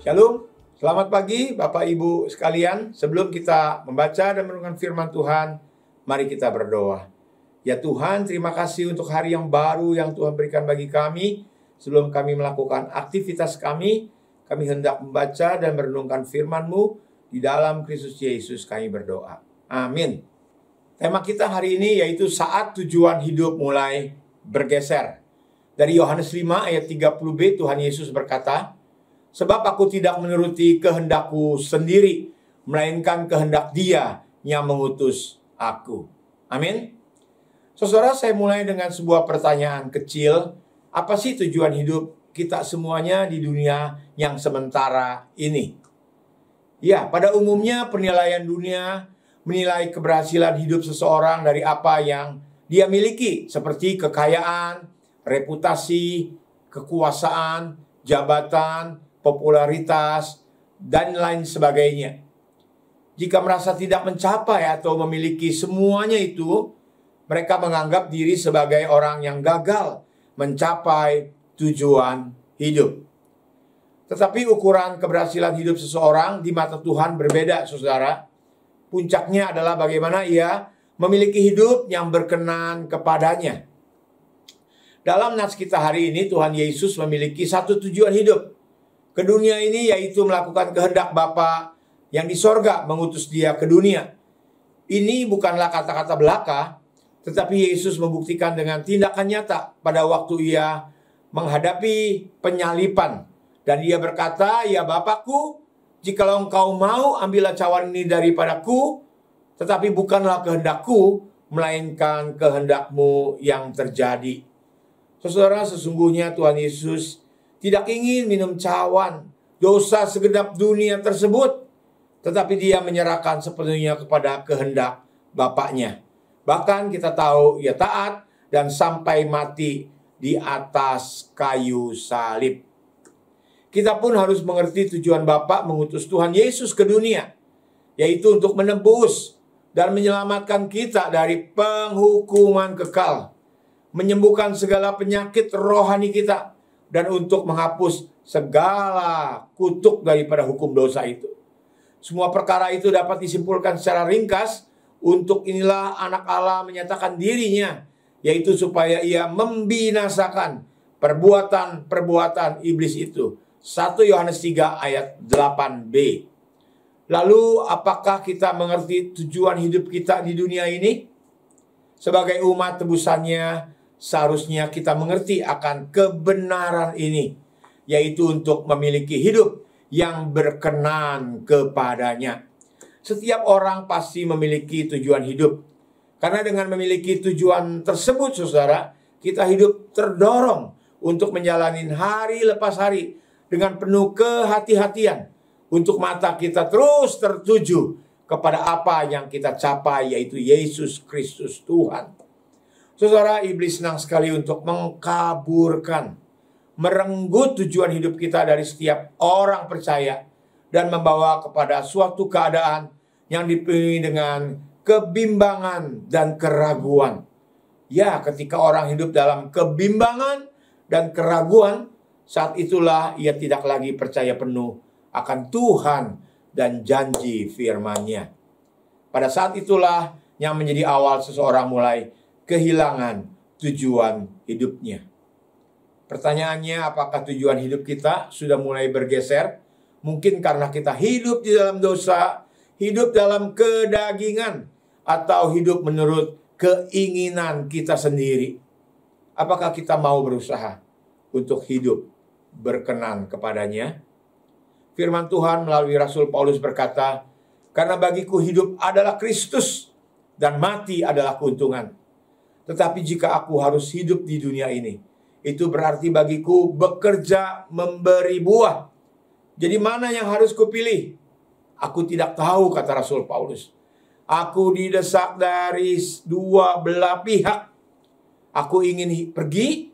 Shalom, selamat pagi Bapak Ibu sekalian. Sebelum kita membaca dan merenungkan firman Tuhan, mari kita berdoa. Ya Tuhan, terima kasih untuk hari yang baru yang Tuhan berikan bagi kami. Sebelum kami melakukan aktivitas kami, kami hendak membaca dan merenungkan firman-Mu di dalam Kristus Yesus kami berdoa. Amin. Tema kita hari ini yaitu saat tujuan hidup mulai bergeser. Dari Yohanes 5 ayat 30b Tuhan Yesus berkata, Sebab aku tidak menuruti kehendakku sendiri, melainkan kehendak dia yang mengutus aku. Amin. Saudara, saya mulai dengan sebuah pertanyaan kecil. Apa sih tujuan hidup kita semuanya di dunia yang sementara ini? Ya, pada umumnya penilaian dunia menilai keberhasilan hidup seseorang dari apa yang dia miliki, seperti kekayaan, reputasi, kekuasaan, jabatan, popularitas, dan lain sebagainya. Jika merasa tidak mencapai atau memiliki semuanya itu, mereka menganggap diri sebagai orang yang gagal mencapai tujuan hidup. Tetapi ukuran keberhasilan hidup seseorang di mata Tuhan berbeda, saudara. Puncaknya adalah bagaimana ia memiliki hidup yang berkenan kepadanya. Dalam nas kita hari ini, Tuhan Yesus memiliki satu tujuan hidup. Ke dunia ini yaitu melakukan kehendak Bapa yang di sorga mengutus dia ke dunia. Ini bukanlah kata-kata belaka, tetapi Yesus membuktikan dengan tindakan nyata pada waktu ia menghadapi penyalipan. Dan ia berkata, Ya Bapakku, jikalau engkau mau ambillah cawan ini daripadaku, tetapi bukanlah kehendakku, melainkan kehendakmu yang terjadi. Saudara, sesungguhnya Tuhan Yesus tidak ingin minum cawan dosa segedap dunia tersebut, tetapi dia menyerahkan sepenuhnya kepada kehendak Bapaknya. Bahkan kita tahu ia taat dan sampai mati di atas kayu salib. Kita pun harus mengerti tujuan Bapa mengutus Tuhan Yesus ke dunia, yaitu untuk menembus dan menyelamatkan kita dari penghukuman kekal, menyembuhkan segala penyakit rohani kita, dan untuk menghapus segala kutuk daripada hukum dosa itu. Semua perkara itu dapat disimpulkan secara ringkas untuk inilah anak Allah menyatakan dirinya, yaitu supaya ia membinasakan perbuatan-perbuatan iblis itu. 1 Yohanes 3 ayat 8b. Lalu apakah kita mengerti tujuan hidup kita di dunia ini? Sebagai umat tebusannya, seharusnya kita mengerti akan kebenaran ini, yaitu untuk memiliki hidup yang berkenan kepadanya. Setiap orang pasti memiliki tujuan hidup. Karena dengan memiliki tujuan tersebut, saudara, kita hidup terdorong untuk menjalani hari lepas hari dengan penuh kehati-hatian. Untuk mata kita terus tertuju kepada apa yang kita capai, yaitu Yesus Kristus Tuhan. Saudara, iblis senang sekali untuk mengkaburkan, merenggut tujuan hidup kita dari setiap orang percaya dan membawa kepada suatu keadaan yang dipenuhi dengan kebimbangan dan keraguan. Ya, ketika orang hidup dalam kebimbangan dan keraguan, saat itulah ia tidak lagi percaya penuh akan Tuhan dan janji firman-Nya. Pada saat itulah yang menjadi awal seseorang mulai kehilangan tujuan hidupnya. Pertanyaannya, apakah tujuan hidup kita sudah mulai bergeser Mungkin karena kita hidup di dalam dosa, hidup dalam kedagingan, atau hidup menurut keinginan kita sendiri. Apakah kita mau berusaha untuk hidup berkenan kepadanya? Firman Tuhan melalui Rasul Paulus berkata, "Karena bagiku hidup adalah Kristus dan mati adalah keuntungan. Tetapi jika aku harus hidup di dunia ini, itu berarti bagiku bekerja memberi buah jadi mana yang harus kupilih? Aku tidak tahu kata Rasul Paulus. Aku didesak dari dua belah pihak. Aku ingin pergi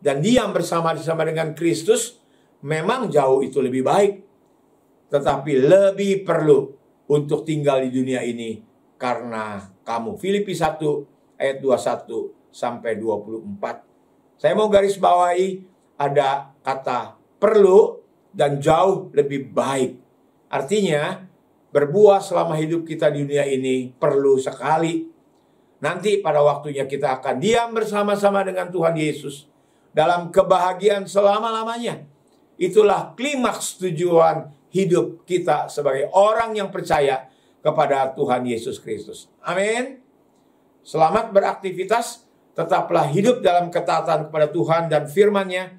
dan diam bersama-sama dengan Kristus. Memang jauh itu lebih baik. Tetapi lebih perlu untuk tinggal di dunia ini karena kamu. Filipi 1 ayat 21 sampai 24. Saya mau garis bawahi ada kata perlu dan jauh lebih baik. Artinya, berbuah selama hidup kita di dunia ini perlu sekali. Nanti pada waktunya kita akan diam bersama-sama dengan Tuhan Yesus dalam kebahagiaan selama-lamanya. Itulah klimaks tujuan hidup kita sebagai orang yang percaya kepada Tuhan Yesus Kristus. Amin. Selamat beraktivitas, tetaplah hidup dalam ketaatan kepada Tuhan dan firman-Nya.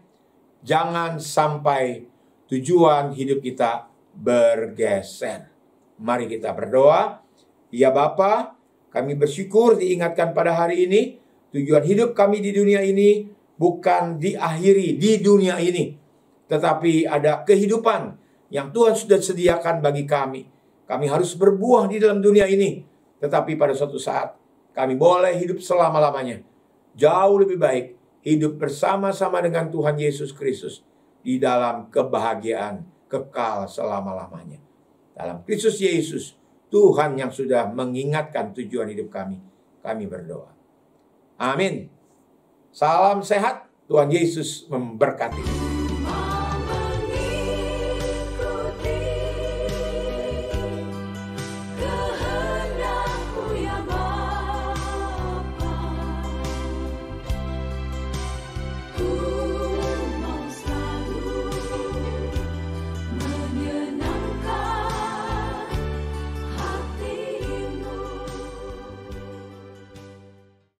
Jangan sampai tujuan hidup kita bergeser. Mari kita berdoa. Ya Bapa, kami bersyukur diingatkan pada hari ini tujuan hidup kami di dunia ini bukan diakhiri di dunia ini, tetapi ada kehidupan yang Tuhan sudah sediakan bagi kami. Kami harus berbuah di dalam dunia ini, tetapi pada suatu saat kami boleh hidup selama-lamanya. Jauh lebih baik hidup bersama-sama dengan Tuhan Yesus Kristus di dalam kebahagiaan kekal selama-lamanya. Dalam Kristus Yesus, Tuhan yang sudah mengingatkan tujuan hidup kami. Kami berdoa. Amin. Salam sehat, Tuhan Yesus memberkati.